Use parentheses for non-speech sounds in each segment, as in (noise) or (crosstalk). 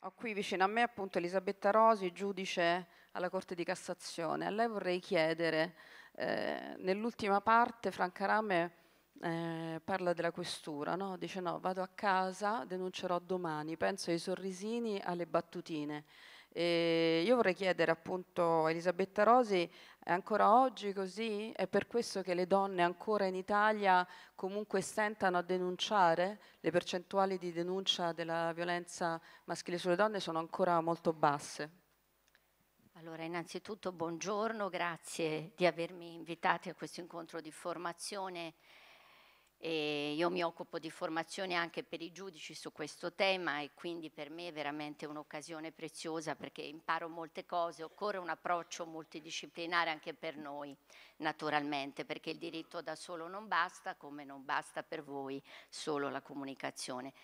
Ho qui vicino a me appunto Elisabetta Rosi, giudice alla Corte di Cassazione. A lei vorrei chiedere, eh, nell'ultima parte Franca Rame... Eh, parla della questura, no? dice no, vado a casa, denuncerò domani, penso ai sorrisini, alle battutine. E io vorrei chiedere appunto a Elisabetta Rosi, è ancora oggi così? È per questo che le donne ancora in Italia comunque stentano a denunciare? Le percentuali di denuncia della violenza maschile sulle donne sono ancora molto basse. Allora, innanzitutto buongiorno, grazie di avermi invitati a questo incontro di formazione e io mi occupo di formazione anche per i giudici su questo tema e quindi per me è veramente un'occasione preziosa perché imparo molte cose, occorre un approccio multidisciplinare anche per noi naturalmente perché il diritto da solo non basta come non basta per voi solo la comunicazione.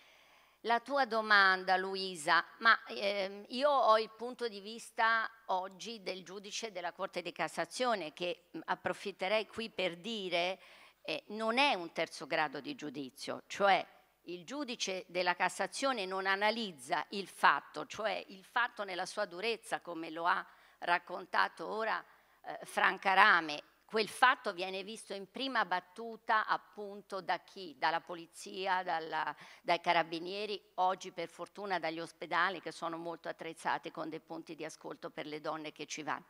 La tua domanda Luisa, ma ehm, io ho il punto di vista oggi del giudice della Corte di Cassazione che approfitterei qui per dire eh, non è un terzo grado di giudizio, cioè il giudice della Cassazione non analizza il fatto, cioè il fatto nella sua durezza, come lo ha raccontato ora eh, Franca Rame, quel fatto viene visto in prima battuta appunto da chi? Dalla polizia, dalla, dai carabinieri, oggi per fortuna dagli ospedali che sono molto attrezzati con dei punti di ascolto per le donne che ci vanno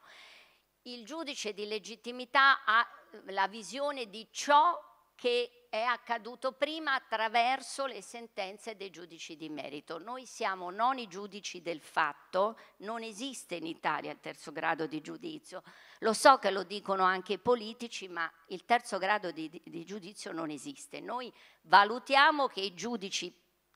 il giudice di legittimità ha eh, la visione di ciò che è accaduto prima attraverso le sentenze dei giudici di merito. Noi siamo non i giudici del fatto, non esiste in Italia il terzo grado di giudizio. Lo so che lo dicono anche i politici, ma il terzo grado di, di giudizio non esiste. Noi valutiamo che i giudici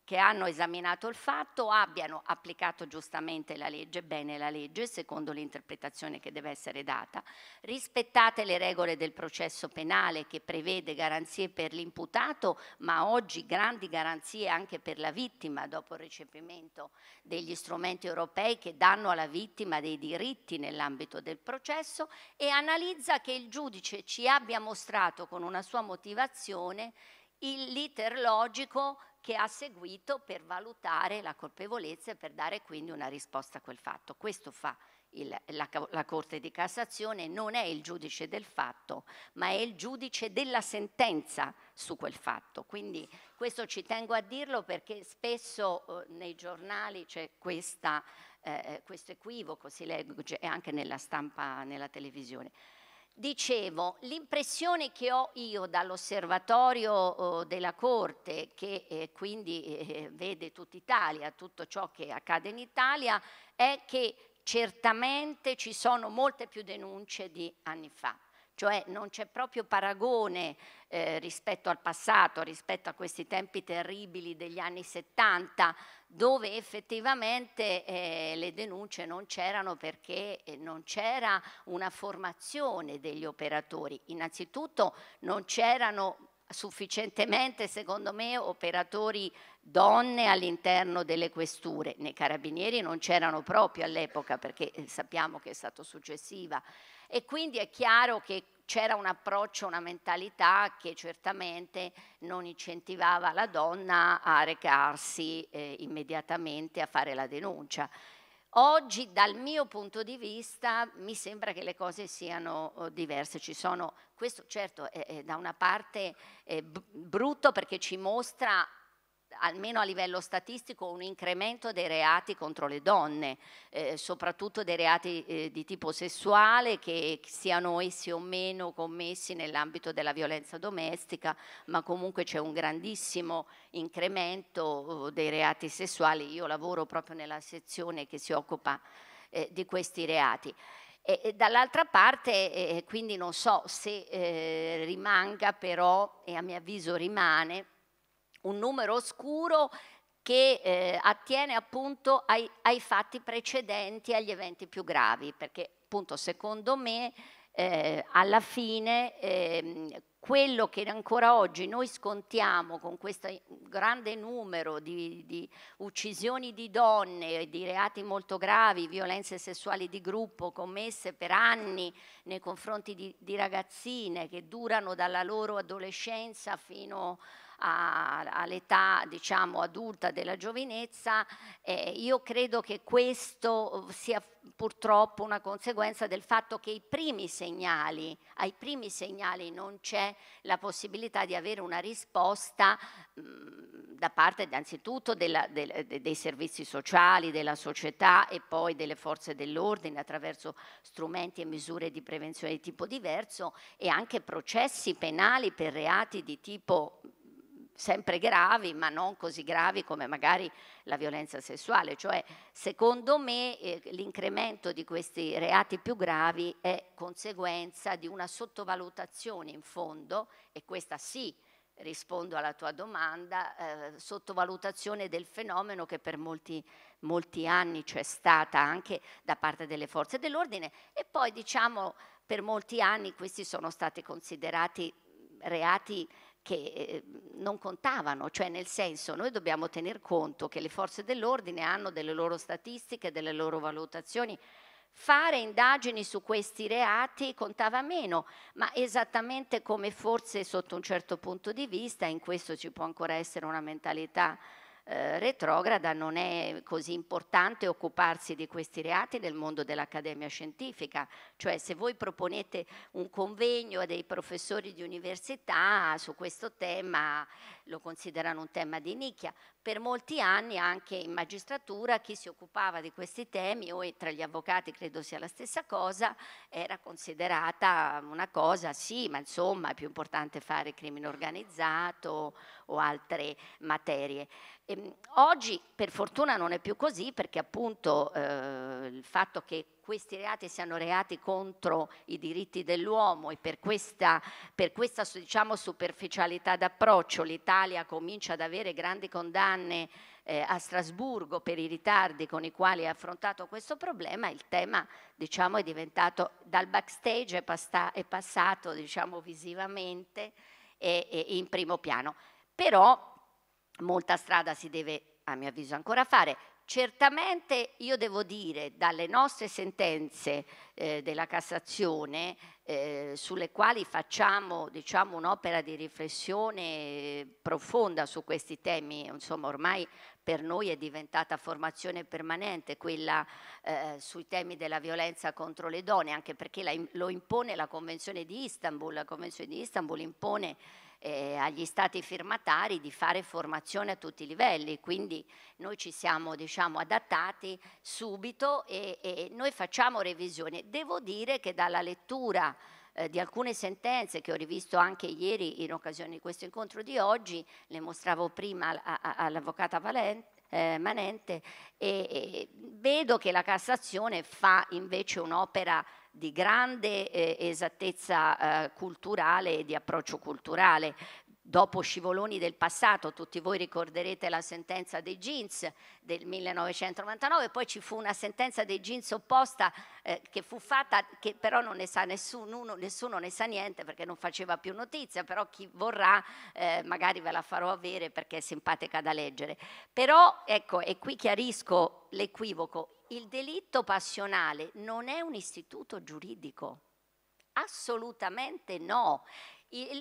che hanno esaminato il fatto abbiano applicato giustamente la legge, bene la legge, secondo l'interpretazione che deve essere data, rispettate le regole del processo penale che prevede garanzie per l'imputato, ma oggi grandi garanzie anche per la vittima dopo il recepimento degli strumenti europei che danno alla vittima dei diritti nell'ambito del processo e analizza che il giudice ci abbia mostrato con una sua motivazione l'iter logico che ha seguito per valutare la colpevolezza e per dare quindi una risposta a quel fatto. Questo fa il, la, la, Corte di Cassazione, non è il giudice del fatto, ma è il giudice della sentenza su quel fatto. Quindi questo ci tengo a dirlo perché spesso eh, nei giornali c'è questa, eh, eh questo equivoco, si legge anche nella stampa, nella televisione. Dicevo, l'impressione che ho io dall'osservatorio oh, della Corte, che eh, quindi eh, vede tutta Italia, tutto ciò che accade in Italia, è che certamente ci sono molte più denunce di anni fa cioè non c'è proprio paragone eh, rispetto al passato, rispetto a questi tempi terribili degli anni 70, dove effettivamente eh, le denunce non c'erano perché eh, non c'era una formazione degli operatori. Innanzitutto non c'erano sufficientemente, secondo me, operatori donne all'interno delle questure. Nei carabinieri non c'erano proprio all'epoca perché eh, sappiamo che è stata successiva e quindi è chiaro che c'era un approccio, una mentalità che certamente non incentivava la donna a recarsi eh, immediatamente a fare la denuncia. Oggi dal mio punto di vista mi sembra che le cose siano eh, diverse, sono, questo certo è, è, da una parte eh, brutto perché ci mostra almeno a livello statistico, un incremento dei reati contro le donne, eh, soprattutto dei reati eh, di tipo sessuale che siano essi o meno commessi nell'ambito della violenza domestica, ma comunque c'è un grandissimo incremento eh, dei reati sessuali. Io lavoro proprio nella sezione che si occupa eh, di questi reati. E dall'altra parte, eh, eh, quindi non so se eh, rimanga però, e a mio avviso rimane, un numero oscuro che eh, attiene appunto ai, ai, fatti precedenti, agli eventi più gravi, perché appunto secondo me eh, alla fine eh, quello che ancora oggi noi scontiamo con questo grande numero di, di, uccisioni di donne, di reati molto gravi, violenze sessuali di gruppo commesse per anni nei confronti di, di ragazzine che durano dalla loro adolescenza fino a all'età diciamo adulta della giovinezza, eh, io credo che questo sia purtroppo una conseguenza del fatto che ai primi segnali, ai primi segnali non c'è la possibilità di avere una risposta mh, mm, da parte innanzitutto della, de, dei servizi sociali, della società e poi delle forze dell'ordine attraverso strumenti e misure di prevenzione di tipo diverso e anche processi penali per reati di tipo sempre gravi, ma non così gravi come magari la violenza sessuale. Cioè, secondo me eh, l'incremento di questi reati più gravi è conseguenza di una sottovalutazione in fondo, e questa sì, rispondo alla tua domanda, eh, sottovalutazione del fenomeno che per molti, molti anni c'è stata anche da parte delle forze dell'ordine e poi diciamo per molti anni questi sono stati considerati reati che ehm, non contavano, cioè nel senso noi dobbiamo tener conto che le forze dell'ordine hanno delle loro statistiche, delle loro valutazioni. Fare indagini su questi reati contava meno, ma esattamente come forse sotto un certo punto di vista, in questo ci può ancora essere una mentalità eh, retrograda non è così importante occuparsi di questi reati nel mondo dell'accademia scientifica, cioè se voi proponete un convegno a dei professori di università su questo tema lo considerano un tema di nicchia. Per molti anni anche in magistratura chi si occupava di questi temi o tra gli avvocati credo sia la stessa cosa, era considerata una cosa sì, ma insomma è più importante fare crimine organizzato o altre materie. E, ehm, oggi per fortuna non è più così perché appunto eh, il fatto che questi reati siano reati contro i diritti dell'uomo e per questa, per questa diciamo, superficialità d'approccio l'Italia comincia ad avere grandi condanne eh, a Strasburgo per i ritardi con i quali ha affrontato questo problema, il tema diciamo, è diventato dal backstage, è, pasta, è passato diciamo, visivamente e, e in primo piano. Però molta strada si deve, a mio avviso, ancora fare. Certamente io devo dire dalle nostre sentenze eh, della Cassazione, eh, sulle quali facciamo diciamo, un'opera di riflessione profonda su questi temi, insomma ormai per noi è diventata formazione permanente, quella eh, sui temi della violenza contro le donne, anche perché la, lo impone la Convenzione di Istanbul. La Convenzione di Istanbul impone eh, agli stati firmatari di fare formazione a tutti i livelli, quindi noi ci siamo diciamo, adattati subito e, e noi facciamo revisione. Devo dire che dalla lettura eh, di alcune sentenze che ho rivisto anche ieri in occasione di questo incontro di oggi, le mostravo prima all'avvocata Valente, eh, Manente e, e, vedo che la Cassazione fa invece un'opera di grande eh, esattezza eh, culturale e di approccio culturale, dopo scivoloni del passato, tutti voi ricorderete la sentenza dei jeans del 1999, poi ci fu una sentenza dei jeans opposta eh, che fu fatta, che però non ne sa nessuno, nessuno ne sa niente perché non faceva più notizia, però chi vorrà eh, magari ve la farò avere perché è simpatica da leggere. Però ecco, e qui chiarisco l'equivoco, il delitto passionale non è un istituto giuridico. Assolutamente no.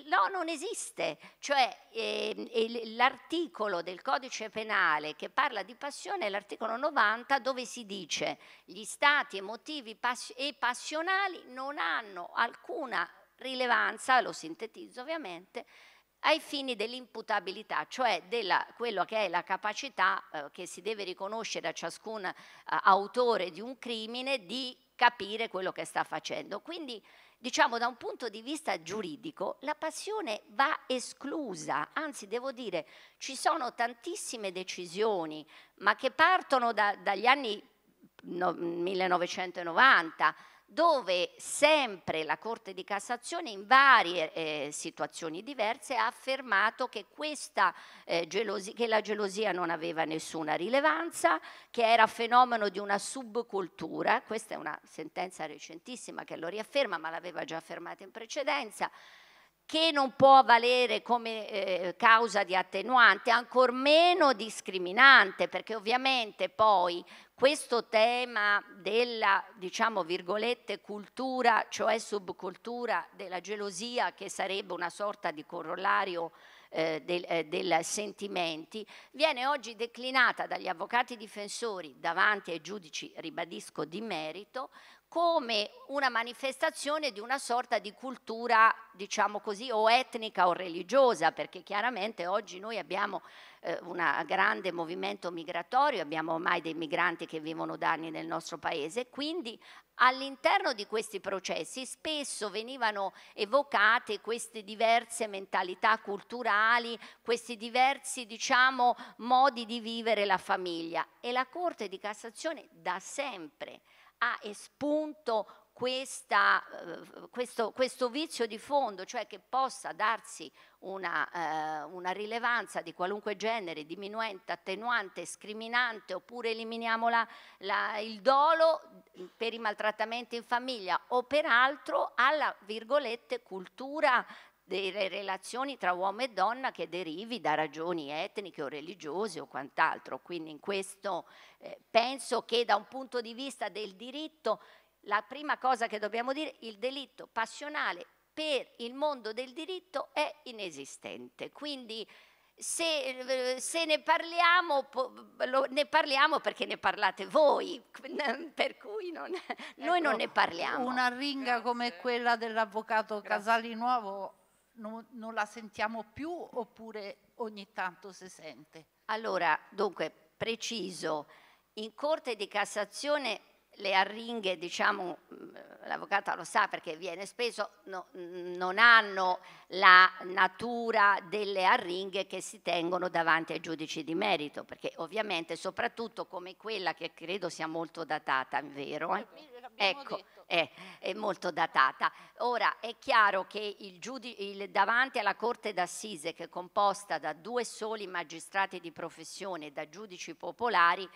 No, non esiste. Cioè eh, l'articolo del codice penale che parla di passione è l'articolo 90 dove si dice gli stati emotivi pass- e passionali non hanno alcuna rilevanza, lo sintetizzo ovviamente, ai fini dell'imputabilità, cioè della, quello che è la capacità eh, che si deve riconoscere a ciascun eh, autore di un crimine di capire quello che sta facendo. Quindi, diciamo, da un punto di vista giuridico, la passione va esclusa, anzi devo dire, ci sono tantissime decisioni, ma che partono da, dagli anni no, 1990 dove sempre la Corte di Cassazione in varie eh, situazioni diverse ha affermato che, questa, eh, gelosia, che la gelosia non aveva nessuna rilevanza, che era fenomeno di una subcultura, questa è una sentenza recentissima che lo riafferma, ma l'aveva già affermata in precedenza, che non può valere come eh, causa di attenuante, ancor meno discriminante, perché ovviamente poi questo tema della, diciamo, virgolette, cultura, cioè subcultura della gelosia, che sarebbe una sorta di corollario eh, del, eh, del sentimenti, viene oggi declinata dagli avvocati difensori davanti ai giudici, ribadisco, di merito, come una manifestazione di una sorta di cultura, diciamo così, o etnica o religiosa, perché chiaramente oggi noi abbiamo eh, un grande movimento migratorio, abbiamo ormai dei migranti che vivono da anni nel nostro paese, quindi all'interno di questi processi spesso venivano evocate queste diverse mentalità culturali, questi diversi, diciamo, modi di vivere la famiglia e la Corte di Cassazione da sempre ha espunto questa, eh, questo, questo, vizio di fondo, cioè che possa darsi una, eh, una, rilevanza di qualunque genere, diminuente, attenuante, scriminante, oppure eliminiamo la, la, il dolo per i maltrattamenti in famiglia o per altro alla, virgolette, cultura delle relazioni tra uomo e donna che derivi da ragioni etniche o religiose o quant'altro. Quindi in questo eh, penso che da un punto di vista del diritto la prima cosa che dobbiamo dire è che il delitto passionale per il mondo del diritto è inesistente. Quindi se, eh, se ne, parliamo, ne parliamo, perché ne parlate voi, (laughs) per cui non, noi ecco, non ne parliamo. Una ringa Grazie. come quella dell'avvocato Casali Nuovo non, non la sentiamo più oppure ogni tanto si sente? Allora, dunque, preciso, in Corte di Cassazione le arringhe, diciamo, l'avvocata lo sa perché viene spesso, no, non hanno la natura delle arringhe che si tengono davanti ai giudici di merito, perché ovviamente, soprattutto come quella che credo sia molto datata, vero? Eh? ecco, è, è, molto datata. Ora è chiaro che il giudi- il, davanti alla Corte d'Assise, che è composta da due soli magistrati di professione e da giudici popolari,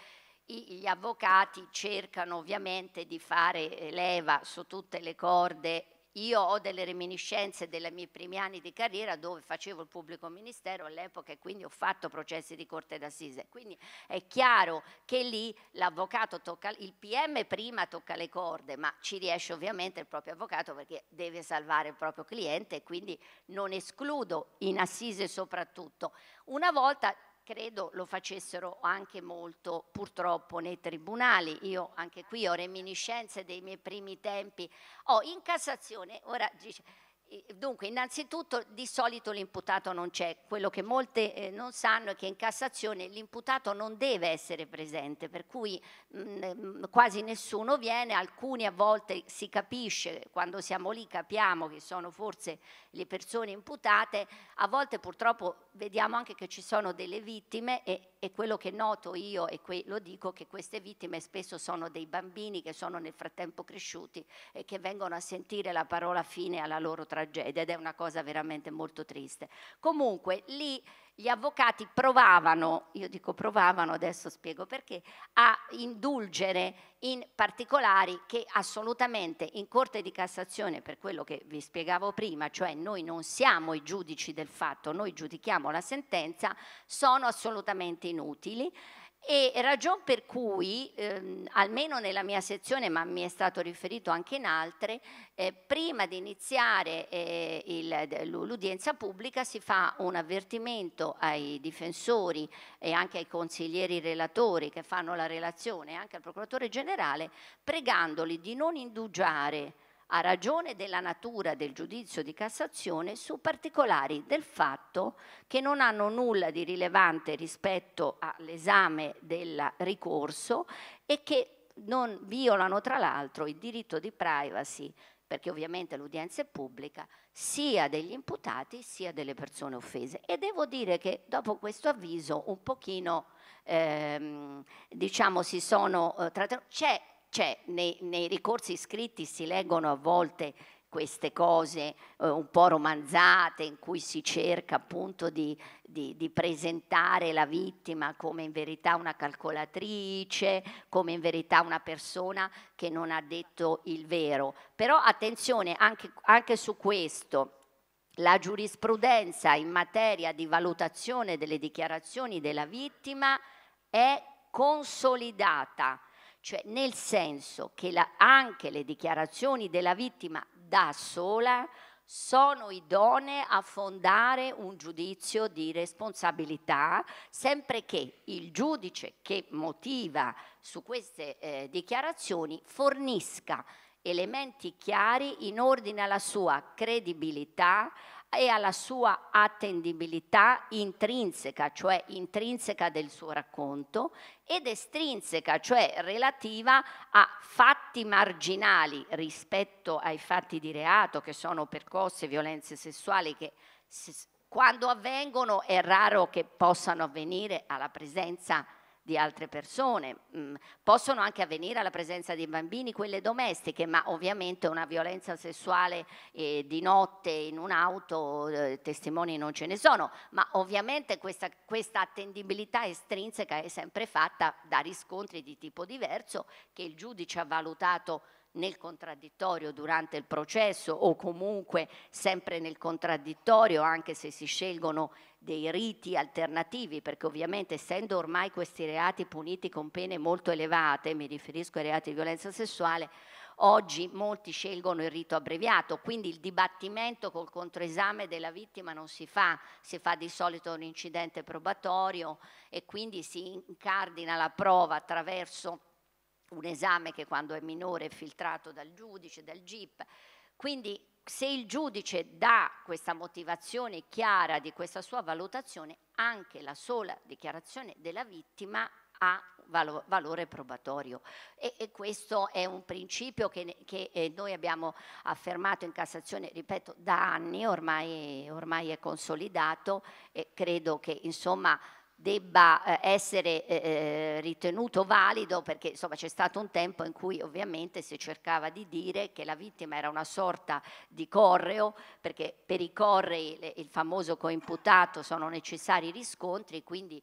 i, gli avvocati cercano ovviamente di fare leva su tutte le corde io ho delle reminiscenze dei miei primi anni di carriera dove facevo il pubblico ministero all'epoca e quindi ho fatto processi di corte d'assise. Quindi è chiaro che lì l'avvocato tocca, il PM prima tocca le corde, ma ci riesce ovviamente il proprio avvocato perché deve salvare il proprio cliente e quindi non escludo in assise soprattutto. Una volta credo lo facessero anche molto purtroppo nei tribunali. Io anche qui ho reminiscenze dei miei primi tempi. Oh, in Cassazione, ora dice Dunque, innanzitutto di solito l'imputato non c'è, quello che molte eh, non sanno è che in Cassazione l'imputato non deve essere presente, per cui eh, mh, quasi nessuno viene, alcuni a volte si capisce, quando siamo lì capiamo che sono forse le persone imputate, a volte purtroppo vediamo anche che ci sono delle vittime e, e quello che noto io e lo dico è che queste vittime spesso sono dei bambini che sono nel frattempo cresciuti e che vengono a sentire la parola fine alla loro tragedia tragedia ed è una cosa veramente molto triste. Comunque lì gli avvocati provavano, io dico provavano, adesso spiego perché, a indulgere in particolari che assolutamente in Corte di Cassazione, per quello che vi spiegavo prima, cioè noi non siamo i giudici del fatto, noi giudichiamo la sentenza, sono assolutamente inutili. E ragion per cui, ehm, almeno nella mia sezione, ma mi è stato riferito anche in altre, eh, prima di iniziare eh, il, l'udienza pubblica si fa un avvertimento ai difensori e anche ai consiglieri relatori che fanno la relazione, anche al procuratore generale, pregandoli di non indugiare a ragione della natura del giudizio di Cassazione su particolari del fatto che non hanno nulla di rilevante rispetto all'esame del ricorso e che non violano tra l'altro il diritto di privacy perché ovviamente l'udienza è pubblica, sia degli imputati sia delle persone offese. E devo dire che dopo questo avviso un pochino, ehm, diciamo, si sono eh, trattati... C'è cioè, nei, nei, ricorsi scritti si leggono a volte queste cose eh, un po' romanzate in cui si cerca appunto di, di, di, presentare la vittima come in verità una calcolatrice, come in verità una persona che non ha detto il vero. Però attenzione anche, anche su questo. La giurisprudenza in materia di valutazione delle dichiarazioni della vittima è consolidata cioè nel senso che la, anche le dichiarazioni della vittima da sola sono idonee a fondare un giudizio di responsabilità, sempre che il giudice che motiva su queste eh, dichiarazioni fornisca elementi chiari in ordine alla sua credibilità, e alla sua attendibilità intrinseca, cioè intrinseca del suo racconto, ed estrinseca, cioè relativa a fatti marginali rispetto ai fatti di reato che sono percosse, violenze sessuali che quando avvengono è raro che possano avvenire alla presenza di di altre persone. Mm, possono anche avvenire alla presenza di bambini quelle domestiche, ma ovviamente una violenza sessuale eh, di notte in un'auto, eh, testimoni non ce ne sono, ma ovviamente questa, questa attendibilità estrinseca è sempre fatta da riscontri di tipo diverso che il giudice ha valutato nel contraddittorio durante il processo o comunque sempre nel contraddittorio anche se si scelgono dei riti alternativi perché ovviamente essendo ormai questi reati puniti con pene molto elevate, mi riferisco ai reati di violenza sessuale, oggi molti scelgono il rito abbreviato, quindi il dibattimento col controesame della vittima non si fa, si fa di solito un incidente probatorio e quindi si incardina la prova attraverso un esame che quando è minore è filtrato dal giudice, dal GIP. Quindi se il giudice dà questa motivazione chiara di questa sua valutazione, anche la sola dichiarazione della vittima ha valore probatorio e, e, questo è un principio che, che eh, noi abbiamo affermato in Cassazione, ripeto, da anni, ormai, ormai è consolidato e credo che insomma debba eh, essere eh, eh, ritenuto valido perché insomma c'è stato un tempo in cui ovviamente si cercava di dire che la vittima era una sorta di correo perché per i correi il famoso coimputato sono necessari riscontri quindi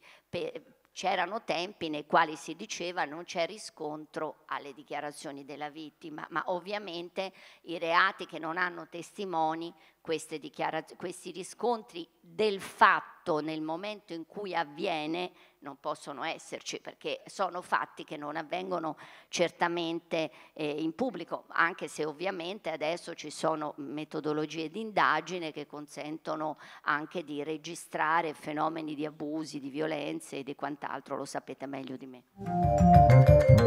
c'erano tempi nei quali si diceva non c'è riscontro alle dichiarazioni della vittima ma ovviamente i reati che non hanno testimoni questi riscontri del fatto nel momento in cui avviene non possono esserci perché sono fatti che non avvengono certamente eh, in pubblico, anche se ovviamente adesso ci sono metodologie di indagine che consentono anche di registrare fenomeni di abusi, di violenze e di quant'altro, lo sapete meglio di me.